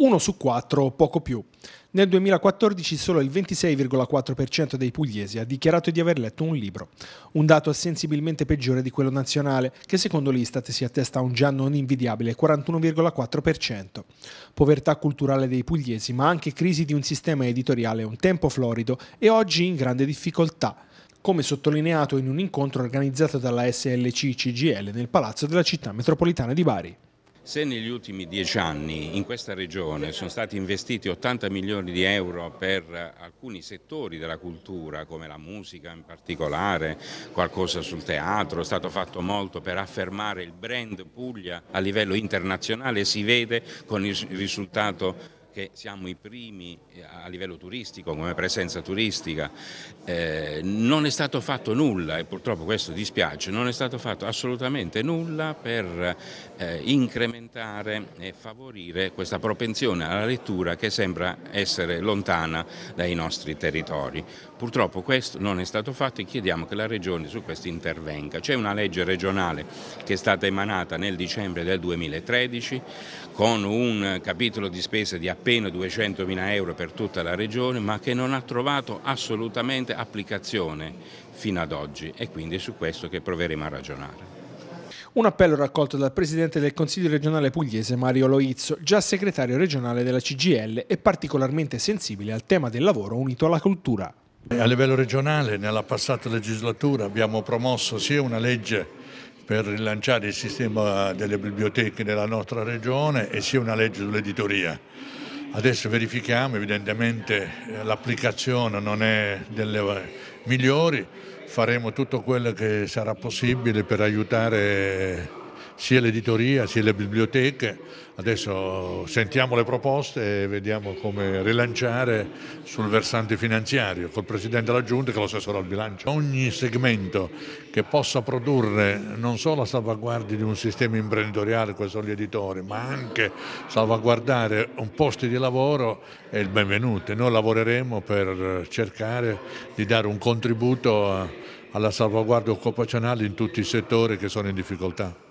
1 su 4, poco più. Nel 2014 solo il 26,4% dei pugliesi ha dichiarato di aver letto un libro, un dato sensibilmente peggiore di quello nazionale, che secondo l'Istat si attesta a un già non invidiabile 41,4%. Povertà culturale dei pugliesi, ma anche crisi di un sistema editoriale un tempo florido e oggi in grande difficoltà, come sottolineato in un incontro organizzato dalla SLC CGL nel Palazzo della Città Metropolitana di Bari. Se negli ultimi dieci anni in questa regione sono stati investiti 80 milioni di euro per alcuni settori della cultura, come la musica in particolare, qualcosa sul teatro, è stato fatto molto per affermare il brand Puglia a livello internazionale, si vede con il risultato perché siamo i primi eh, a livello turistico, come presenza turistica, eh, non è stato fatto nulla e purtroppo questo dispiace, non è stato fatto assolutamente nulla per eh, incrementare e favorire questa propensione alla lettura che sembra essere lontana dai nostri territori. Purtroppo questo non è stato fatto e chiediamo che la Regione su questo intervenga. C'è una legge regionale che è stata emanata nel dicembre del 2013 con un capitolo di spese di appena appena 200.000 euro per tutta la regione, ma che non ha trovato assolutamente applicazione fino ad oggi e quindi è su questo che proveremo a ragionare. Un appello raccolto dal presidente del Consiglio regionale pugliese Mario Loizzo, già segretario regionale della CGL e particolarmente sensibile al tema del lavoro unito alla cultura. A livello regionale nella passata legislatura abbiamo promosso sia una legge per rilanciare il sistema delle biblioteche nella nostra regione e sia una legge sull'editoria. Adesso verifichiamo, evidentemente eh, l'applicazione non è delle eh, migliori, faremo tutto quello che sarà possibile per aiutare sia l'editoria sia le biblioteche. Adesso sentiamo le proposte e vediamo come rilanciare sul versante finanziario col Presidente della Giunta che lo assessore al bilancio. Ogni segmento che possa produrre non solo la salvaguardia di un sistema imprenditoriale, come sono gli editori, ma anche salvaguardare un posto di lavoro è il benvenuto. Noi lavoreremo per cercare di dare un contributo alla salvaguardia occupazionale in tutti i settori che sono in difficoltà.